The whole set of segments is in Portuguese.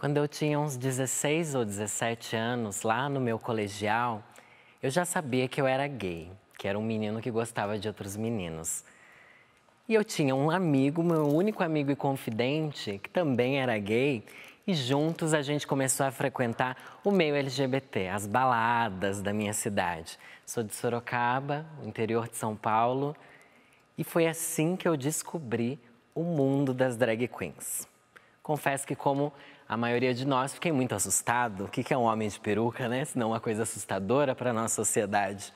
Quando eu tinha uns 16 ou 17 anos, lá no meu colegial, eu já sabia que eu era gay, que era um menino que gostava de outros meninos. E eu tinha um amigo, meu único amigo e confidente, que também era gay, e juntos a gente começou a frequentar o meio LGBT, as baladas da minha cidade. Sou de Sorocaba, interior de São Paulo, e foi assim que eu descobri o mundo das drag queens. Confesso que, como a maioria de nós fiquei muito assustado. O que é um homem de peruca, né? Se não uma coisa assustadora para nossa sociedade.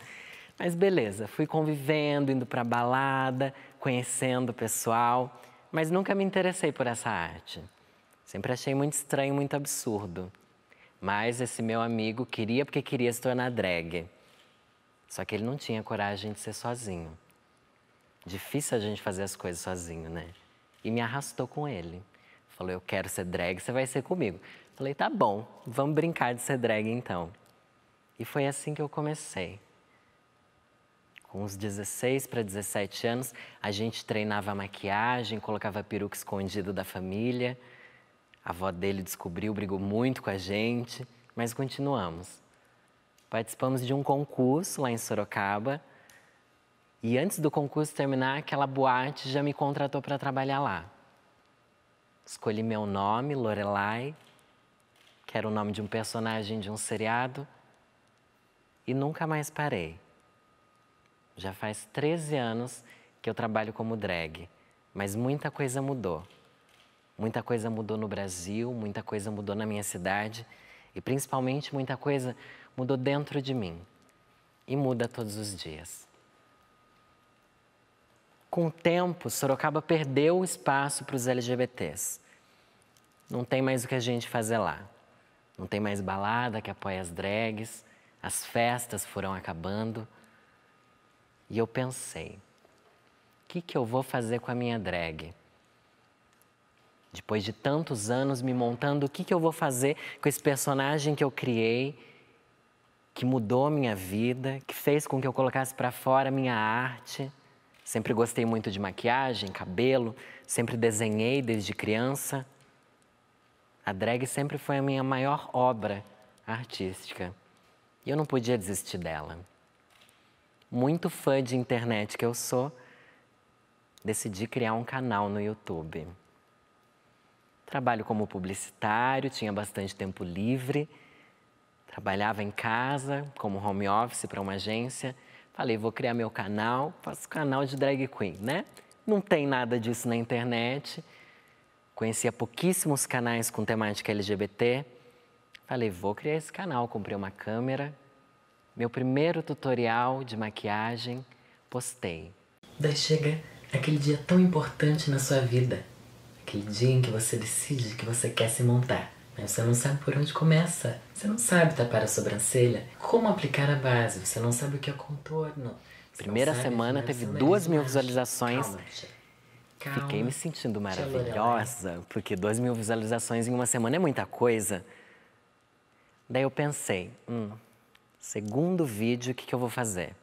Mas beleza, fui convivendo, indo para balada, conhecendo o pessoal, mas nunca me interessei por essa arte. Sempre achei muito estranho, muito absurdo. Mas esse meu amigo queria porque queria se tornar drag. Só que ele não tinha coragem de ser sozinho. Difícil a gente fazer as coisas sozinho, né? E me arrastou com ele falou, eu quero ser drag, você vai ser comigo. Falei, tá bom, vamos brincar de ser drag então. E foi assim que eu comecei. Com uns 16 para 17 anos, a gente treinava maquiagem, colocava peruca escondido da família. A avó dele descobriu, brigou muito com a gente, mas continuamos. Participamos de um concurso lá em Sorocaba. E antes do concurso terminar, aquela boate já me contratou para trabalhar lá. Escolhi meu nome, Lorelai, que era o nome de um personagem de um seriado, e nunca mais parei. Já faz 13 anos que eu trabalho como drag, mas muita coisa mudou. Muita coisa mudou no Brasil, muita coisa mudou na minha cidade e principalmente muita coisa mudou dentro de mim. E muda todos os dias com o tempo, Sorocaba perdeu o espaço para os LGBTs. Não tem mais o que a gente fazer lá. Não tem mais balada que apoia as drags, as festas foram acabando. E eu pensei, o que, que eu vou fazer com a minha drag? Depois de tantos anos me montando, o que, que eu vou fazer com esse personagem que eu criei, que mudou minha vida, que fez com que eu colocasse para fora a minha arte? Sempre gostei muito de maquiagem, cabelo, sempre desenhei desde criança. A drag sempre foi a minha maior obra artística e eu não podia desistir dela. Muito fã de internet que eu sou, decidi criar um canal no YouTube. Trabalho como publicitário, tinha bastante tempo livre, trabalhava em casa como home office para uma agência Falei, vou criar meu canal, faço canal de drag queen, né? Não tem nada disso na internet. Conhecia pouquíssimos canais com temática LGBT. Falei, vou criar esse canal. Comprei uma câmera. Meu primeiro tutorial de maquiagem, postei. Daí chega aquele dia tão importante na sua vida. Aquele dia em que você decide que você quer se montar. Mas você não sabe por onde começa. Você não sabe tapar a sobrancelha, como aplicar a base, você não sabe o que é o contorno. Você Primeira semana teve duas mil visualizações. Calma, Calma. Fiquei me sentindo maravilhosa, porque duas mil visualizações em uma semana é muita coisa. Daí eu pensei, hum, segundo vídeo, o que, que eu vou fazer?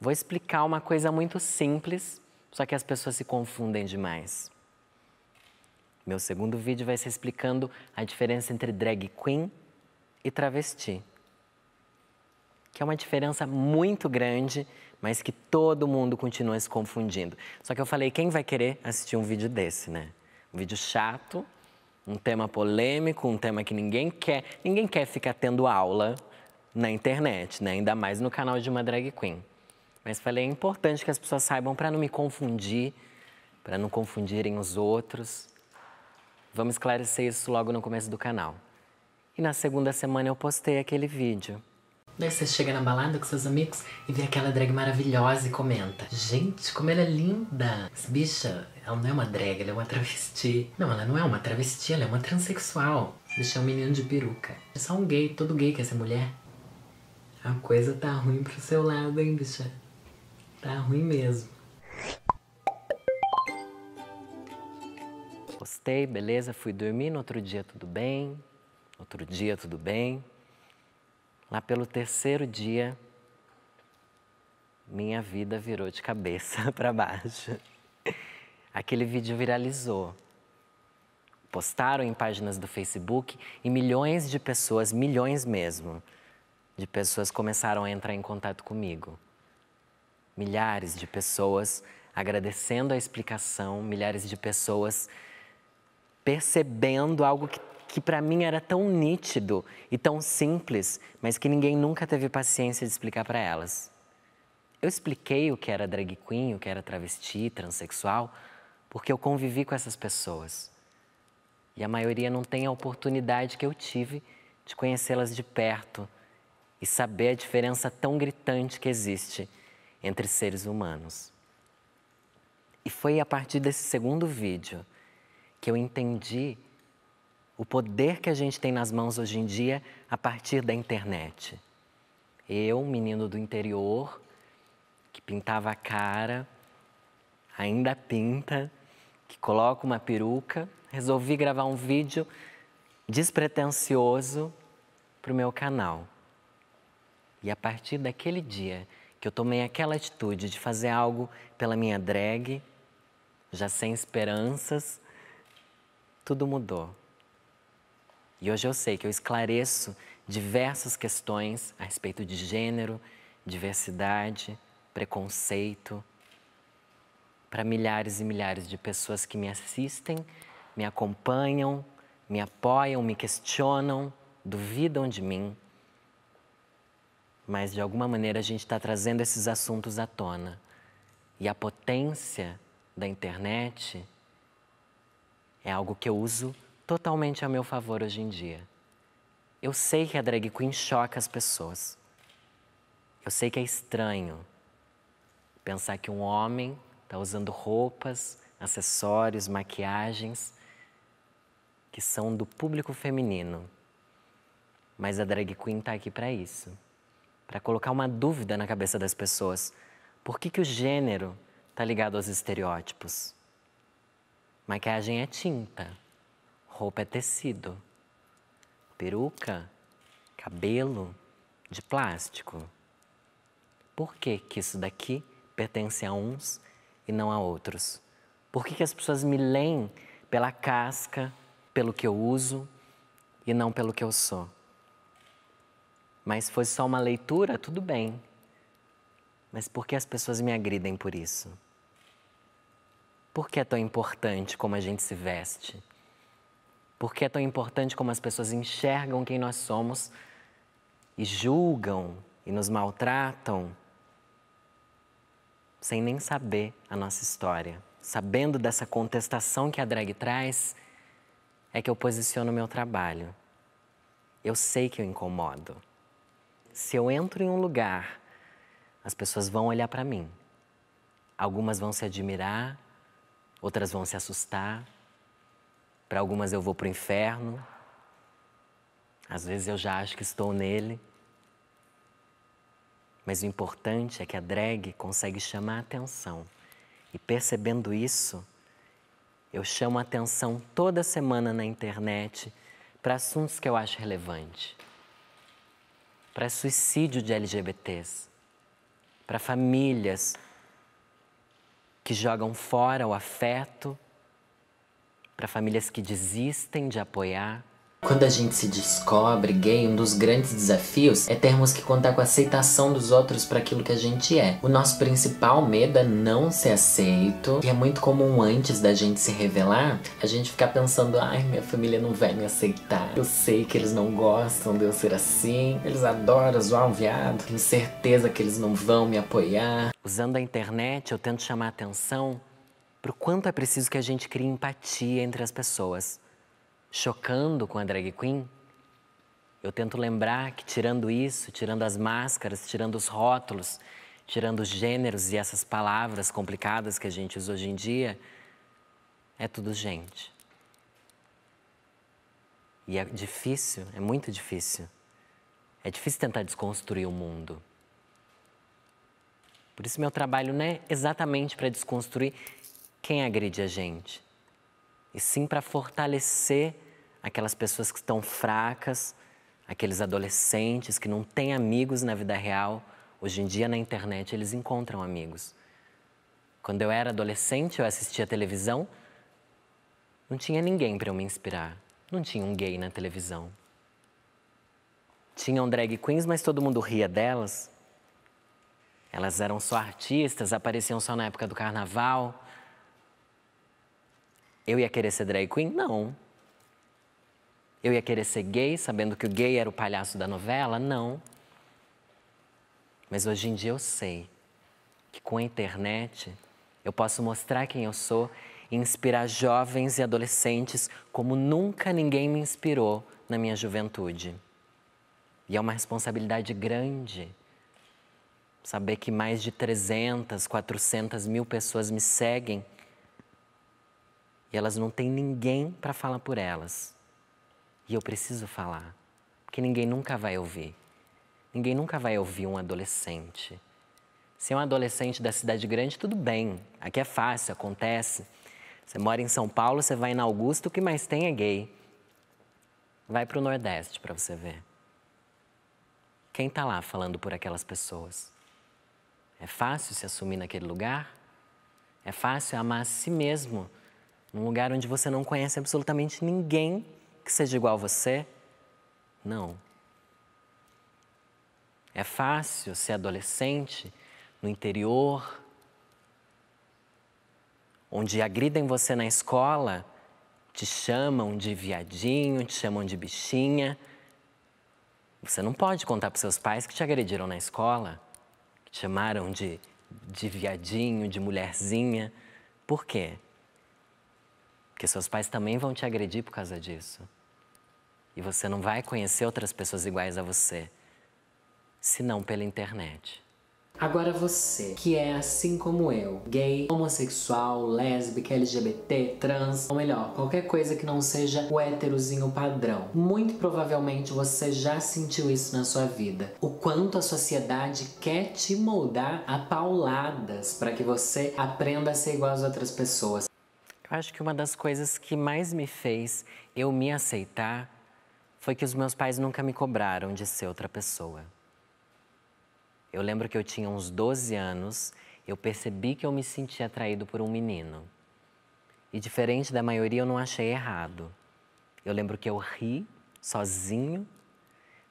Vou explicar uma coisa muito simples, só que as pessoas se confundem demais. Meu segundo vídeo vai ser explicando a diferença entre drag queen e travesti. Que é uma diferença muito grande, mas que todo mundo continua se confundindo. Só que eu falei, quem vai querer assistir um vídeo desse, né? Um vídeo chato, um tema polêmico, um tema que ninguém quer. Ninguém quer ficar tendo aula na internet, né? Ainda mais no canal de uma drag queen. Mas falei, é importante que as pessoas saibam para não me confundir, para não confundirem os outros. Vamos esclarecer isso logo no começo do canal. E na segunda semana eu postei aquele vídeo. Daí você chega na balada com seus amigos e vê aquela drag maravilhosa e comenta: Gente, como ela é linda! Essa bicha, ela não é uma drag, ela é uma travesti. Não, ela não é uma travesti, ela é uma transexual. Deixa é um menino de peruca. É só um gay, todo gay quer ser mulher. A coisa tá ruim pro seu lado, hein, bicha? Tá ruim mesmo. Gostei, beleza, fui dormir, no outro dia tudo bem, outro dia tudo bem. Lá pelo terceiro dia, minha vida virou de cabeça para baixo. Aquele vídeo viralizou. Postaram em páginas do Facebook e milhões de pessoas, milhões mesmo, de pessoas começaram a entrar em contato comigo. Milhares de pessoas agradecendo a explicação, milhares de pessoas percebendo algo que, que para mim era tão nítido e tão simples, mas que ninguém nunca teve paciência de explicar para elas. Eu expliquei o que era drag queen, o que era travesti, transexual, porque eu convivi com essas pessoas. E a maioria não tem a oportunidade que eu tive de conhecê-las de perto e saber a diferença tão gritante que existe entre seres humanos. E foi a partir desse segundo vídeo que eu entendi o poder que a gente tem nas mãos hoje em dia a partir da internet. Eu, menino do interior, que pintava a cara, ainda pinta, que coloca uma peruca, resolvi gravar um vídeo despretensioso para o meu canal. E a partir daquele dia que eu tomei aquela atitude de fazer algo pela minha drag, já sem esperanças, tudo mudou. E hoje eu sei que eu esclareço diversas questões a respeito de gênero, diversidade, preconceito, para milhares e milhares de pessoas que me assistem, me acompanham, me apoiam, me questionam, duvidam de mim. Mas de alguma maneira a gente está trazendo esses assuntos à tona. E a potência da internet é algo que eu uso totalmente a meu favor hoje em dia. Eu sei que a drag queen choca as pessoas. Eu sei que é estranho pensar que um homem está usando roupas, acessórios, maquiagens que são do público feminino. Mas a drag queen está aqui para isso para colocar uma dúvida na cabeça das pessoas. Por que, que o gênero está ligado aos estereótipos? Maquiagem é tinta, roupa é tecido, peruca, cabelo de plástico. Por que, que isso daqui pertence a uns e não a outros? Por que, que as pessoas me leem pela casca, pelo que eu uso e não pelo que eu sou? Mas fosse só uma leitura, tudo bem. Mas por que as pessoas me agridem por isso? Por que é tão importante como a gente se veste? Por que é tão importante como as pessoas enxergam quem nós somos e julgam e nos maltratam sem nem saber a nossa história? Sabendo dessa contestação que a drag traz, é que eu posiciono o meu trabalho. Eu sei que eu incomodo. Se eu entro em um lugar, as pessoas vão olhar para mim. Algumas vão se admirar, outras vão se assustar. Para algumas eu vou para o inferno. Às vezes eu já acho que estou nele. Mas o importante é que a drag consegue chamar a atenção. E percebendo isso, eu chamo a atenção toda semana na internet para assuntos que eu acho relevante. Para suicídio de LGBTs, para famílias que jogam fora o afeto, para famílias que desistem de apoiar. Quando a gente se descobre gay, um dos grandes desafios é termos que contar com a aceitação dos outros para aquilo que a gente é. O nosso principal medo é não ser aceito, e é muito comum antes da gente se revelar, a gente ficar pensando: ai, minha família não vai me aceitar. Eu sei que eles não gostam de eu ser assim, eles adoram zoar um viado, tenho certeza que eles não vão me apoiar. Usando a internet, eu tento chamar atenção pro quanto é preciso que a gente crie empatia entre as pessoas chocando com a drag queen, eu tento lembrar que tirando isso, tirando as máscaras, tirando os rótulos, tirando os gêneros e essas palavras complicadas que a gente usa hoje em dia, é tudo gente. E é difícil, é muito difícil. É difícil tentar desconstruir o mundo. Por isso meu trabalho não é exatamente para desconstruir quem agride a gente, e sim para fortalecer aquelas pessoas que estão fracas, aqueles adolescentes que não têm amigos na vida real. Hoje em dia, na internet, eles encontram amigos. Quando eu era adolescente, eu assistia televisão, não tinha ninguém para eu me inspirar. Não tinha um gay na televisão. Tinham drag queens, mas todo mundo ria delas. Elas eram só artistas, apareciam só na época do carnaval. Eu ia querer ser drag queen? Não. Eu ia querer ser gay, sabendo que o gay era o palhaço da novela? Não. Mas hoje em dia eu sei que com a internet eu posso mostrar quem eu sou e inspirar jovens e adolescentes como nunca ninguém me inspirou na minha juventude. E é uma responsabilidade grande saber que mais de 300, 400 mil pessoas me seguem e elas não têm ninguém para falar por elas. E eu preciso falar, porque ninguém nunca vai ouvir. Ninguém nunca vai ouvir um adolescente. Se é um adolescente da cidade grande, tudo bem. Aqui é fácil, acontece. Você mora em São Paulo, você vai na Augusto, o que mais tem é gay. Vai para o Nordeste para você ver. Quem está lá falando por aquelas pessoas? É fácil se assumir naquele lugar? É fácil amar a si mesmo num lugar onde você não conhece absolutamente ninguém que seja igual a você? Não. É fácil ser adolescente no interior, onde agridem você na escola, te chamam de viadinho, te chamam de bichinha. Você não pode contar para seus pais que te agrediram na escola, que te chamaram de, de viadinho, de mulherzinha. Por quê? Porque seus pais também vão te agredir por causa disso. E você não vai conhecer outras pessoas iguais a você, senão pela internet. Agora você, que é assim como eu, gay, homossexual, lésbica, LGBT, trans, ou melhor, qualquer coisa que não seja o héterozinho padrão. Muito provavelmente você já sentiu isso na sua vida. O quanto a sociedade quer te moldar a pauladas para que você aprenda a ser igual às outras pessoas, Acho que uma das coisas que mais me fez eu me aceitar foi que os meus pais nunca me cobraram de ser outra pessoa. Eu lembro que eu tinha uns 12 anos, eu percebi que eu me sentia atraído por um menino. E diferente da maioria, eu não achei errado. Eu lembro que eu ri sozinho,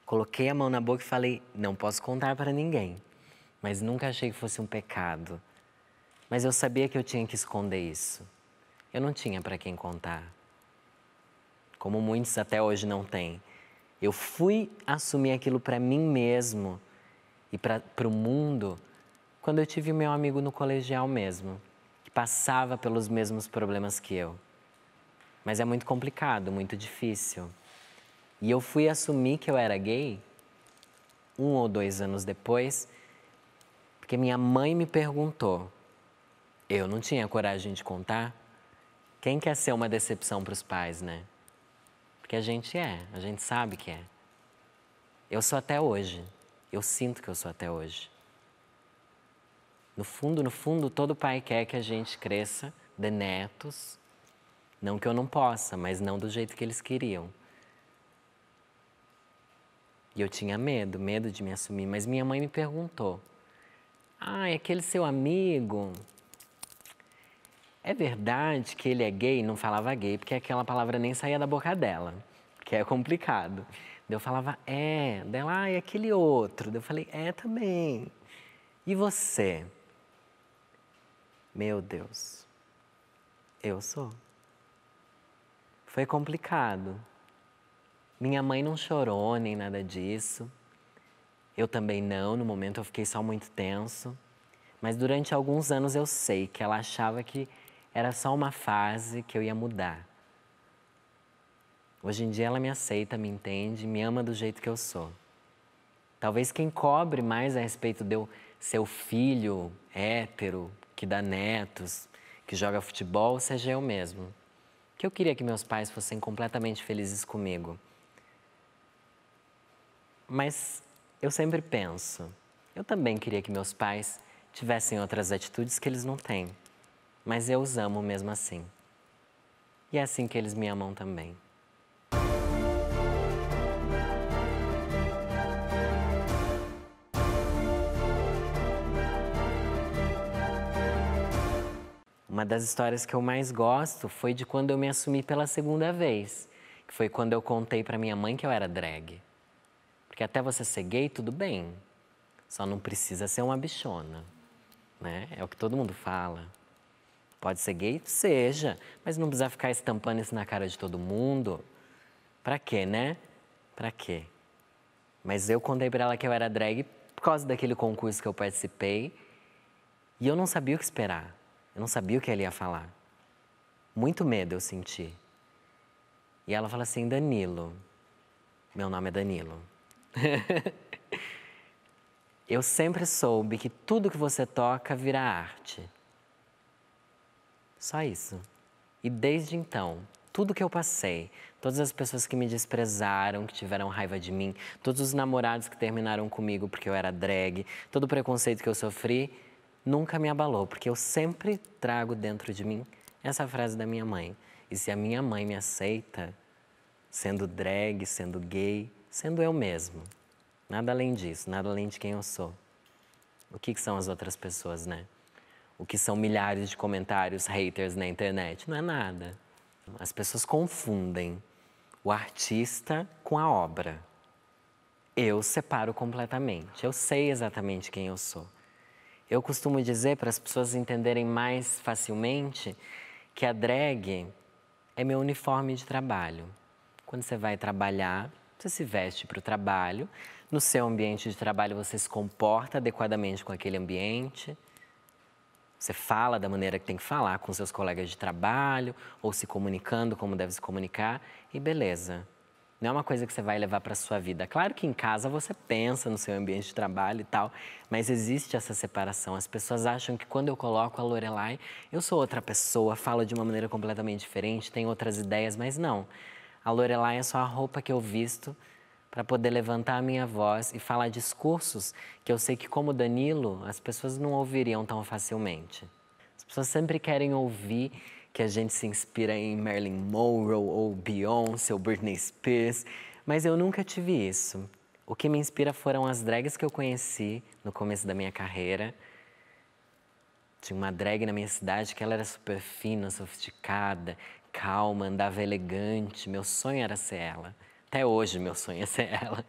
coloquei a mão na boca e falei: "Não posso contar para ninguém". Mas nunca achei que fosse um pecado. Mas eu sabia que eu tinha que esconder isso eu não tinha para quem contar. Como muitos até hoje não têm. Eu fui assumir aquilo para mim mesmo e para o mundo quando eu tive o meu amigo no colegial mesmo, que passava pelos mesmos problemas que eu. Mas é muito complicado, muito difícil. E eu fui assumir que eu era gay um ou dois anos depois, porque minha mãe me perguntou. Eu não tinha coragem de contar, quem quer ser uma decepção para os pais, né? Porque a gente é, a gente sabe que é. Eu sou até hoje. Eu sinto que eu sou até hoje. No fundo, no fundo, todo pai quer que a gente cresça, dê netos. Não que eu não possa, mas não do jeito que eles queriam. E eu tinha medo, medo de me assumir, mas minha mãe me perguntou: "Ah, aquele seu amigo, é verdade que ele é gay? Não falava gay, porque aquela palavra nem saía da boca dela, que é complicado. Daí eu falava, é. Dela, ah, é aquele outro. Daí eu falei, é também. E você? Meu Deus, eu sou. Foi complicado. Minha mãe não chorou nem nada disso. Eu também não, no momento eu fiquei só muito tenso. Mas durante alguns anos eu sei que ela achava que era só uma fase que eu ia mudar. Hoje em dia ela me aceita, me entende, me ama do jeito que eu sou. Talvez quem cobre mais a respeito de eu ser o filho hétero, que dá netos, que joga futebol, seja eu mesmo. Que eu queria que meus pais fossem completamente felizes comigo. Mas eu sempre penso, eu também queria que meus pais tivessem outras atitudes que eles não têm mas eu os amo mesmo assim. E é assim que eles me amam também. Uma das histórias que eu mais gosto foi de quando eu me assumi pela segunda vez, que foi quando eu contei para minha mãe que eu era drag. Porque até você ser gay, tudo bem, só não precisa ser uma bichona, né? É o que todo mundo fala. Pode ser gay? Seja, mas não precisa ficar estampando isso na cara de todo mundo. Pra quê, né? Pra quê? Mas eu contei pra ela que eu era drag por causa daquele concurso que eu participei e eu não sabia o que esperar. Eu não sabia o que ela ia falar. Muito medo eu senti. E ela fala assim: Danilo, meu nome é Danilo. eu sempre soube que tudo que você toca vira arte. Só isso. E desde então, tudo que eu passei, todas as pessoas que me desprezaram, que tiveram raiva de mim, todos os namorados que terminaram comigo porque eu era drag, todo o preconceito que eu sofri, nunca me abalou, porque eu sempre trago dentro de mim essa frase da minha mãe. E se a minha mãe me aceita, sendo drag, sendo gay, sendo eu mesmo, nada além disso, nada além de quem eu sou. O que, que são as outras pessoas, né? o que são milhares de comentários haters na internet. Não é nada. As pessoas confundem o artista com a obra. Eu separo completamente. Eu sei exatamente quem eu sou. Eu costumo dizer para as pessoas entenderem mais facilmente que a drag é meu uniforme de trabalho. Quando você vai trabalhar, você se veste para o trabalho. No seu ambiente de trabalho, você se comporta adequadamente com aquele ambiente. Você fala da maneira que tem que falar com seus colegas de trabalho ou se comunicando como deve se comunicar e beleza. Não é uma coisa que você vai levar para sua vida. Claro que em casa você pensa no seu ambiente de trabalho e tal, mas existe essa separação. As pessoas acham que quando eu coloco a Lorelai, eu sou outra pessoa, falo de uma maneira completamente diferente, tenho outras ideias, mas não. A Lorelai é só a roupa que eu visto para poder levantar a minha voz e falar discursos que eu sei que, como Danilo, as pessoas não ouviriam tão facilmente. As pessoas sempre querem ouvir que a gente se inspira em Marilyn Monroe ou Beyoncé ou Britney Spears, mas eu nunca tive isso. O que me inspira foram as drags que eu conheci no começo da minha carreira. Tinha uma drag na minha cidade que ela era super fina, sofisticada, calma, andava elegante. Meu sonho era ser ela. Até hoje, meu sonho é ser ela.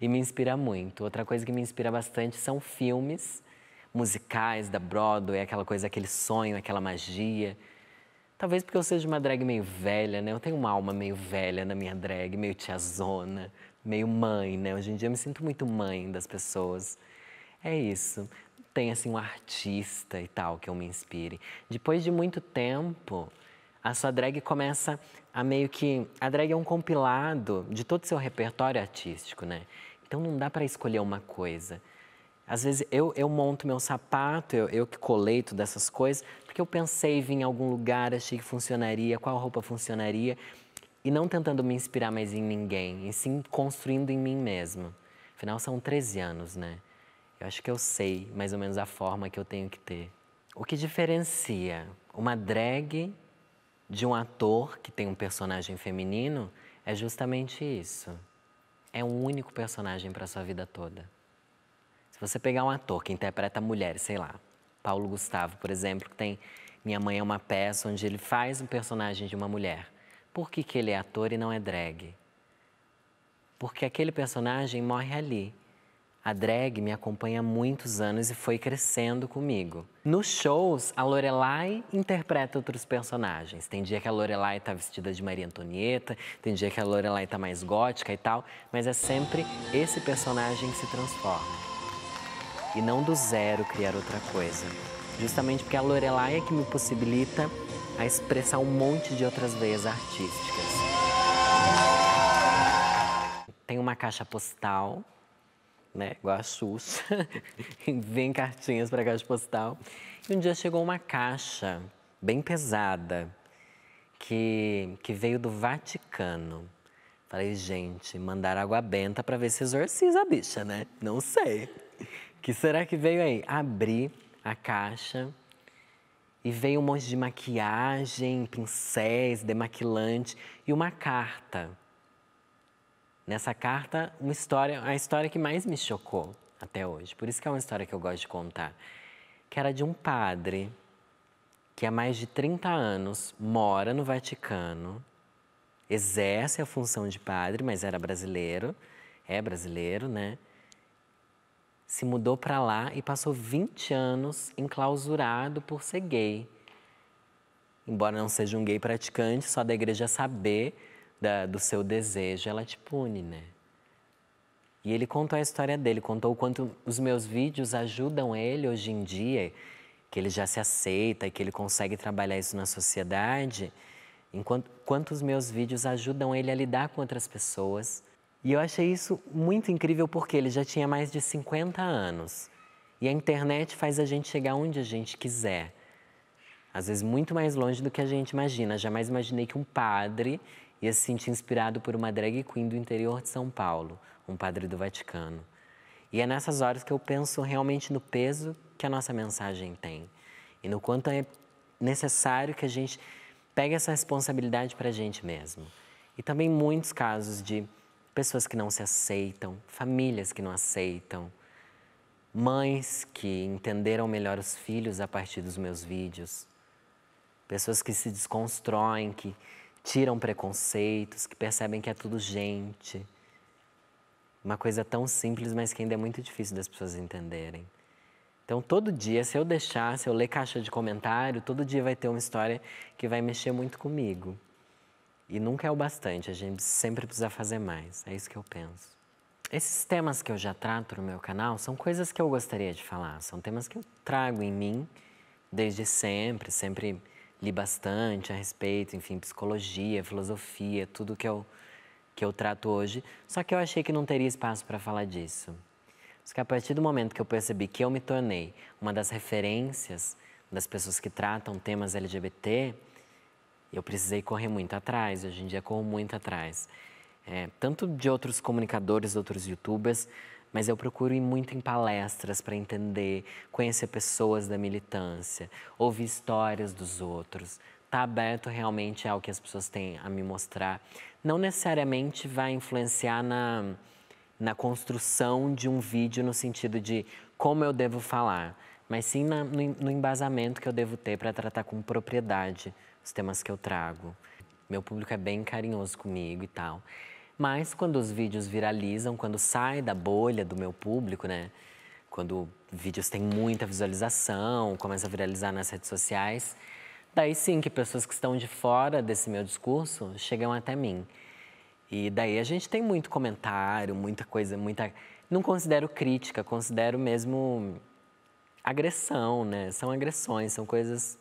E me inspira muito. Outra coisa que me inspira bastante são filmes musicais da Broadway, aquela coisa, aquele sonho, aquela magia. Talvez porque eu seja uma drag meio velha, né? Eu tenho uma alma meio velha na minha drag, meio tiazona, meio mãe, né? Hoje em dia eu me sinto muito mãe das pessoas. É isso. Tem assim um artista e tal que eu me inspire. Depois de muito tempo, a sua drag começa a meio que a drag é um compilado de todo o seu repertório artístico, né? Então não dá para escolher uma coisa. Às vezes eu, eu monto meu sapato, eu, eu que coleto dessas coisas, porque eu pensei em algum lugar, achei que funcionaria, qual roupa funcionaria, e não tentando me inspirar mais em ninguém, e sim construindo em mim mesma. Afinal, são 13 anos, né? Eu acho que eu sei mais ou menos a forma que eu tenho que ter. O que diferencia uma drag de um ator que tem um personagem feminino é justamente isso. É um único personagem para sua vida toda. Se você pegar um ator que interpreta mulheres, sei lá, Paulo Gustavo, por exemplo, que tem Minha Mãe é uma peça onde ele faz um personagem de uma mulher. Por que, que ele é ator e não é drag? Porque aquele personagem morre ali. A drag me acompanha há muitos anos e foi crescendo comigo. Nos shows, a Lorelai interpreta outros personagens. Tem dia que a Lorelai tá vestida de Maria Antonieta, tem dia que a Lorelai tá mais gótica e tal, mas é sempre esse personagem que se transforma. E não do zero criar outra coisa. Justamente porque a Lorelai é que me possibilita a expressar um monte de outras veias artísticas. Tem uma caixa postal né, igual a Xuxa, vem cartinhas para a caixa postal. E um dia chegou uma caixa bem pesada, que, que veio do Vaticano. Falei, gente, mandar água benta para ver se exorciza a bicha, né? Não sei. Que será que veio aí? Abri a caixa e veio um monte de maquiagem, pincéis, demaquilante e uma carta nessa carta uma história, a história que mais me chocou até hoje. Por isso que é uma história que eu gosto de contar, que era de um padre que há mais de 30 anos mora no Vaticano, exerce a função de padre, mas era brasileiro, é brasileiro, né? Se mudou para lá e passou 20 anos enclausurado por ser gay. Embora não seja um gay praticante, só da igreja saber, da, do seu desejo, ela te pune, né? E ele contou a história dele, contou o quanto os meus vídeos ajudam ele hoje em dia, que ele já se aceita e que ele consegue trabalhar isso na sociedade, enquanto quanto os meus vídeos ajudam ele a lidar com outras pessoas. E eu achei isso muito incrível porque ele já tinha mais de 50 anos. E a internet faz a gente chegar onde a gente quiser. Às vezes muito mais longe do que a gente imagina. Jamais imaginei que um padre ia se sentir inspirado por uma drag queen do interior de São Paulo, um padre do Vaticano. E é nessas horas que eu penso realmente no peso que a nossa mensagem tem e no quanto é necessário que a gente pegue essa responsabilidade para a gente mesmo. E também muitos casos de pessoas que não se aceitam, famílias que não aceitam, mães que entenderam melhor os filhos a partir dos meus vídeos, pessoas que se desconstroem, que tiram preconceitos, que percebem que é tudo gente. Uma coisa tão simples, mas que ainda é muito difícil das pessoas entenderem. Então, todo dia, se eu deixar, se eu ler caixa de comentário, todo dia vai ter uma história que vai mexer muito comigo. E nunca é o bastante, a gente sempre precisa fazer mais. É isso que eu penso. Esses temas que eu já trato no meu canal são coisas que eu gostaria de falar, são temas que eu trago em mim desde sempre, sempre li bastante a respeito, enfim, psicologia, filosofia, tudo que eu, que eu trato hoje. Só que eu achei que não teria espaço para falar disso. Só que a partir do momento que eu percebi que eu me tornei uma das referências das pessoas que tratam temas LGBT, eu precisei correr muito atrás. Hoje em dia corro muito atrás. É, tanto de outros comunicadores, outros youtubers, mas eu procuro ir muito em palestras para entender, conhecer pessoas da militância, ouvir histórias dos outros. Tá aberto realmente ao que as pessoas têm a me mostrar. Não necessariamente vai influenciar na, na construção de um vídeo no sentido de como eu devo falar, mas sim na, no, no embasamento que eu devo ter para tratar com propriedade os temas que eu trago. Meu público é bem carinhoso comigo e tal. Mas quando os vídeos viralizam, quando sai da bolha do meu público, né? Quando vídeos têm muita visualização, começa a viralizar nas redes sociais, daí sim que pessoas que estão de fora desse meu discurso chegam até mim. E daí a gente tem muito comentário, muita coisa, muita. Não considero crítica, considero mesmo agressão, né? São agressões, são coisas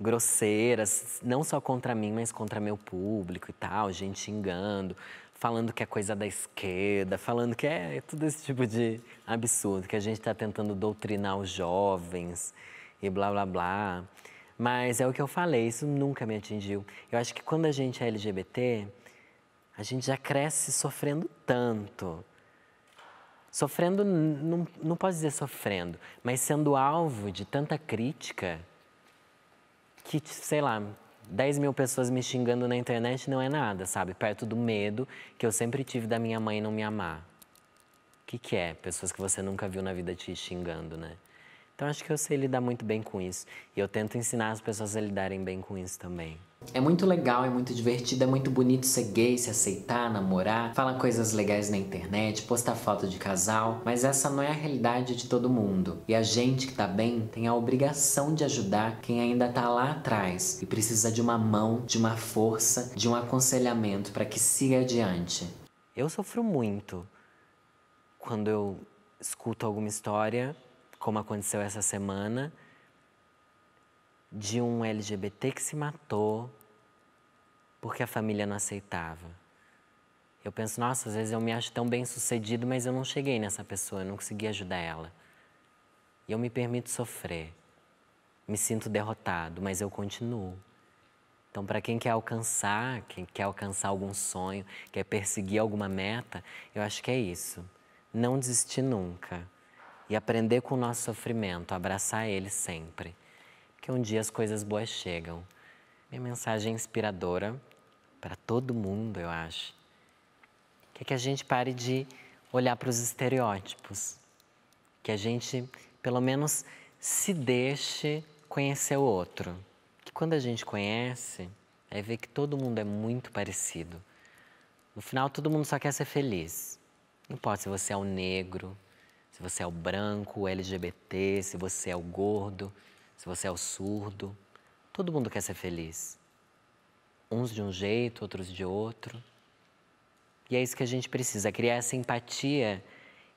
grosseiras, não só contra mim, mas contra meu público e tal, gente xingando, falando que é coisa da esquerda, falando que é, é tudo esse tipo de absurdo, que a gente está tentando doutrinar os jovens e blá blá blá. Mas é o que eu falei, isso nunca me atingiu. Eu acho que quando a gente é LGBT, a gente já cresce sofrendo tanto. Sofrendo, não, não posso dizer sofrendo, mas sendo alvo de tanta crítica que, sei lá, 10 mil pessoas me xingando na internet não é nada, sabe? Perto do medo que eu sempre tive da minha mãe não me amar. O que, que é? Pessoas que você nunca viu na vida te xingando, né? Então acho que eu sei lidar muito bem com isso. E eu tento ensinar as pessoas a lidarem bem com isso também. É muito legal, é muito divertido, é muito bonito ser gay, se aceitar, namorar, falar coisas legais na internet, postar foto de casal, mas essa não é a realidade de todo mundo. E a gente que tá bem tem a obrigação de ajudar quem ainda tá lá atrás e precisa de uma mão, de uma força, de um aconselhamento para que siga adiante. Eu sofro muito quando eu escuto alguma história como aconteceu essa semana, de um LGBT que se matou porque a família não aceitava. Eu penso, nossa, às vezes eu me acho tão bem sucedido, mas eu não cheguei nessa pessoa, eu não consegui ajudar ela. E eu me permito sofrer. Me sinto derrotado, mas eu continuo. Então, para quem quer alcançar, quem quer alcançar algum sonho, quer perseguir alguma meta, eu acho que é isso. Não desistir nunca e aprender com o nosso sofrimento, abraçar ele sempre, que um dia as coisas boas chegam. Minha mensagem inspiradora para todo mundo, eu acho, que é que a gente pare de olhar para os estereótipos, que a gente, pelo menos, se deixe conhecer o outro. Que quando a gente conhece, aí vê que todo mundo é muito parecido. No final, todo mundo só quer ser feliz. Não importa se você é um negro, se você é o branco, o LGBT, se você é o gordo, se você é o surdo. Todo mundo quer ser feliz. Uns de um jeito, outros de outro. E é isso que a gente precisa, criar essa empatia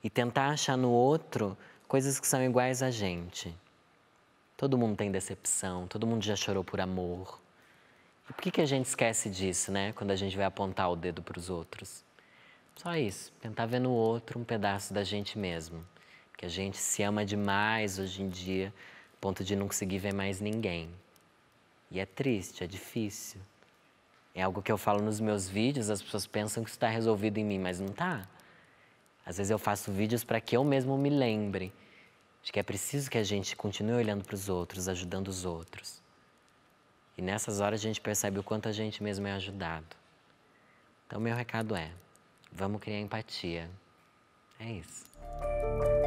e tentar achar no outro coisas que são iguais a gente. Todo mundo tem decepção, todo mundo já chorou por amor. E por que, que a gente esquece disso, né? Quando a gente vai apontar o dedo para os outros? Só isso, tentar ver no outro um pedaço da gente mesmo. Que a gente se ama demais hoje em dia, ponto de não conseguir ver mais ninguém. E é triste, é difícil. É algo que eu falo nos meus vídeos, as pessoas pensam que está resolvido em mim, mas não está. Às vezes eu faço vídeos para que eu mesmo me lembre de que é preciso que a gente continue olhando para os outros, ajudando os outros. E nessas horas a gente percebe o quanto a gente mesmo é ajudado. Então, meu recado é: Vamos criar empatia. É isso.